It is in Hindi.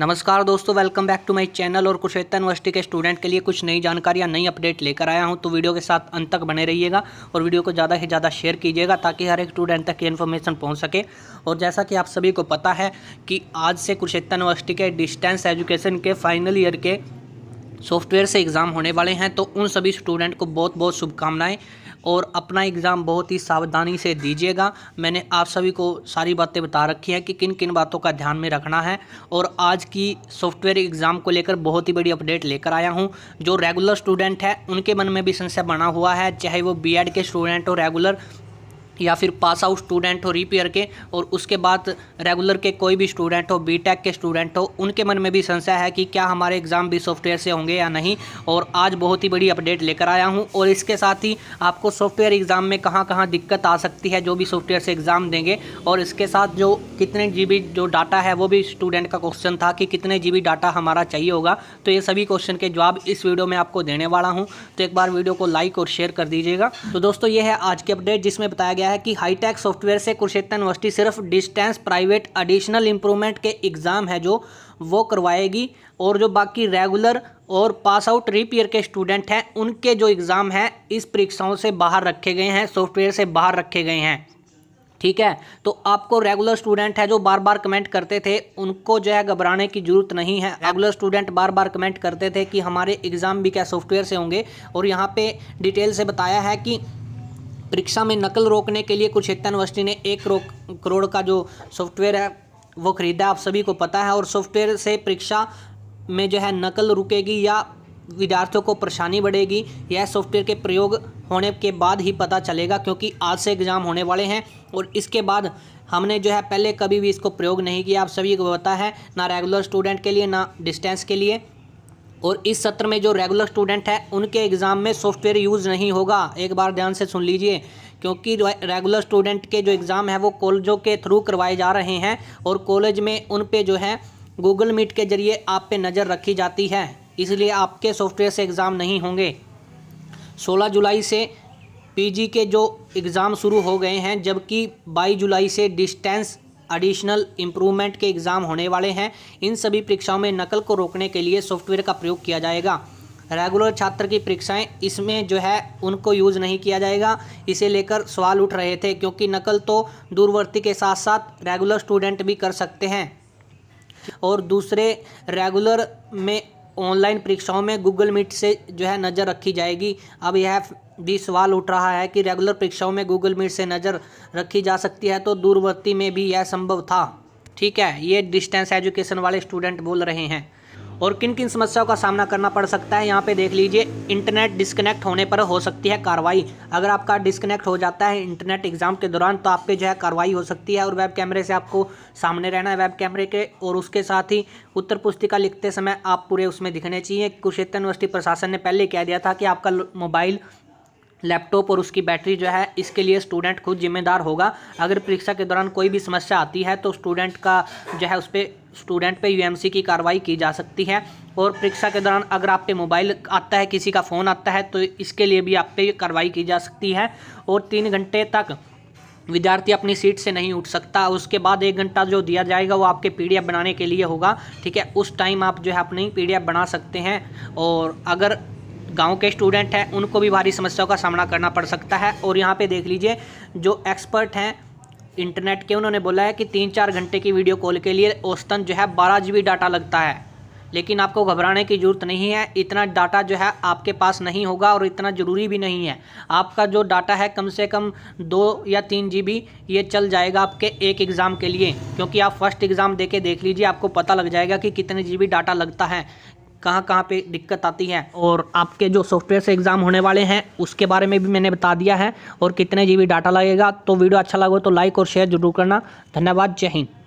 नमस्कार दोस्तों welcome back to my channel और कुशेता यूनिवर्सिटी के स्टूडेंट के लिए कुछ नई जानकारी या नई अपडेट लेकर आया हूं तो वीडियो के साथ अंत तक बने रहिएगा और वीडियो को ज़्यादा से ज़्यादा शेयर कीजिएगा ताकि हर एक स्टूडेंट तक ये इन्फॉर्मेशन पहुंच सके और जैसा कि आप सभी को पता है कि आज से कुशेता यूनिवर्सिटी के डिस्टेंस एजुकेशन के फाइनल ईयर के सॉफ्टवेयर से एग्ज़ाम होने वाले हैं तो उन सभी स्टूडेंट को बहुत बहुत शुभकामनाएँ और अपना एग्ज़ाम बहुत ही सावधानी से दीजिएगा मैंने आप सभी को सारी बातें बता रखी हैं कि किन किन बातों का ध्यान में रखना है और आज की सॉफ्टवेयर एग्ज़ाम को लेकर बहुत ही बड़ी अपडेट लेकर आया हूँ जो रेगुलर स्टूडेंट है उनके मन में भी संशय बना हुआ है चाहे वो बी के स्टूडेंट हो रेगुलर या फिर पास आउट स्टूडेंट हो रिपेयर के और उसके बाद रेगुलर के कोई भी स्टूडेंट हो बीटेक के स्टूडेंट हो उनके मन में भी संशय है कि क्या हमारे एग्ज़ाम भी सॉफ्टवेयर से होंगे या नहीं और आज बहुत ही बड़ी अपडेट लेकर आया हूं और इसके साथ ही आपको सॉफ्टवेयर एग्ज़ाम में कहां कहां दिक्कत आ सकती है जो भी सॉफ्टवेयर से एग्ज़ाम देंगे और इसके साथ जो कितने जी जो डाटा है वो भी स्टूडेंट का क्वेश्चन था कि कितने जी डाटा हमारा चाहिए होगा तो ये सभी क्वेश्चन के जवाब इस वीडियो में आपको देने वाला हूँ तो एक बार वीडियो को लाइक और शेयर कर दीजिएगा तो दोस्तों ये है आज की अपडेट जिसमें बताया गया गया है कि हाईटेक सॉफ्टवेयर से कुरुक्षेत्र यूनिवर्सिटी सिर्फ डिस्टेंस प्राइवेट एडिशनल इम्प्रूवमेंट के एग्ज़ाम है जो वो करवाएगी और जो बाकी रेगुलर और पास आउट रिपेयर के स्टूडेंट हैं उनके जो एग्ज़ाम हैं इस परीक्षाओं से बाहर रखे गए हैं सॉफ्टवेयर से बाहर रखे गए हैं ठीक है तो आपको रेगुलर स्टूडेंट है जो बार बार कमेंट करते थे उनको जो है घबराने की जरूरत नहीं है रेगुलर स्टूडेंट बार बार कमेंट करते थे कि हमारे एग्ज़ाम भी क्या सॉफ्टवेयर से होंगे और यहाँ पे डिटेल से बताया है कि परीक्षा में नकल रोकने के लिए कुरुक्षेत्र यूनिवर्सिटी ने एक करोड़ का जो सॉफ्टवेयर है वो खरीदा आप सभी को पता है और सॉफ्टवेयर से परीक्षा में जो है नकल रुकेगी या विद्यार्थियों को परेशानी बढ़ेगी यह सॉफ्टवेयर के प्रयोग होने के बाद ही पता चलेगा क्योंकि आज से एग्ज़ाम होने वाले हैं और इसके बाद हमने जो है पहले कभी भी इसको प्रयोग नहीं किया आप सभी को पता है ना रेगुलर स्टूडेंट के लिए ना डिस्टेंस के लिए और इस सत्र में जो रेगुलर स्टूडेंट है उनके एग्ज़ाम में सॉफ्टवेयर यूज़ नहीं होगा एक बार ध्यान से सुन लीजिए क्योंकि रेगुलर स्टूडेंट के जो एग्ज़ाम है वो कॉलेजों के थ्रू करवाए जा रहे हैं और कॉलेज में उन पे जो है गूगल मीट के ज़रिए आप पे नज़र रखी जाती है इसलिए आपके सॉफ्टवेयर से एग्ज़ाम नहीं होंगे सोलह जुलाई से पीजी के जो एग्ज़ाम शुरू हो गए हैं जबकि बाईस जुलाई से डिस्टेंस एडिशनल इम्प्रूवमेंट के एग्ज़ाम होने वाले हैं इन सभी परीक्षाओं में नकल को रोकने के लिए सॉफ्टवेयर का प्रयोग किया जाएगा रेगुलर छात्र की परीक्षाएं इसमें जो है उनको यूज़ नहीं किया जाएगा इसे लेकर सवाल उठ रहे थे क्योंकि नकल तो दूरवर्ती के साथ साथ रेगुलर स्टूडेंट भी कर सकते हैं और दूसरे रेगुलर में ऑनलाइन परीक्षाओं में गूगल मीट से जो है नज़र रखी जाएगी अब यह भी सवाल उठ रहा है कि रेगुलर परीक्षाओं में गूगल मीट से नज़र रखी जा सकती है तो दूरवर्ती में भी यह संभव था ठीक है ये डिस्टेंस एजुकेशन वाले स्टूडेंट बोल रहे हैं और किन किन समस्याओं का सामना करना पड़ सकता है यहाँ पे देख लीजिए इंटरनेट डिस्कनेक्ट होने पर हो सकती है कार्रवाई अगर आपका डिस्कनेक्ट हो जाता है इंटरनेट एग्ज़ाम के दौरान तो आपके जो है कार्रवाई हो सकती है और वेब कैमरे से आपको सामने रहना है वेब कैमरे के और उसके साथ ही उत्तर पुस्तिका लिखते समय आप पूरे उसमें दिखने चाहिए कुशेतन यूनिवर्सिटी प्रशासन ने पहले कह दिया था कि आपका मोबाइल लैपटॉप और उसकी बैटरी जो है इसके लिए स्टूडेंट खुद जिम्मेदार होगा अगर परीक्षा के दौरान कोई भी समस्या आती है तो स्टूडेंट का जो है उस पर स्टूडेंट पे यूएमसी की कार्रवाई की जा सकती है और परीक्षा के दौरान अगर आप पे मोबाइल आता है किसी का फ़ोन आता है तो इसके लिए भी आप पे कार्रवाई की जा सकती है और तीन घंटे तक विद्यार्थी अपनी सीट से नहीं उठ सकता उसके बाद एक घंटा जो दिया जाएगा वो आपके पी बनाने के लिए होगा ठीक है उस टाइम आप जो है अपनी पी बना सकते हैं और अगर गांव के स्टूडेंट हैं उनको भी भारी समस्याओं का सामना करना पड़ सकता है और यहाँ पे देख लीजिए जो एक्सपर्ट हैं इंटरनेट के उन्होंने बोला है कि तीन चार घंटे की वीडियो कॉल के लिए औसतन जो है बारह जी डाटा लगता है लेकिन आपको घबराने की ज़रूरत नहीं है इतना डाटा जो है आपके पास नहीं होगा और इतना ज़रूरी भी नहीं है आपका जो डाटा है कम से कम दो या तीन जी बी ये चल जाएगा आपके एक एग्ज़ाम के लिए क्योंकि आप फर्स्ट एग्ज़ाम दे के देख लीजिए आपको पता लग जाएगा कि कितने जी बी डाटा लगता है कहाँ कहाँ पे दिक्कत आती है और आपके जो सॉफ्टवेयर से एग्ज़ाम होने वाले हैं उसके बारे में भी मैंने बता दिया है और कितने जी डाटा लगेगा तो वीडियो अच्छा लगे तो लाइक और शेयर जरूर करना धन्यवाद जय हिंद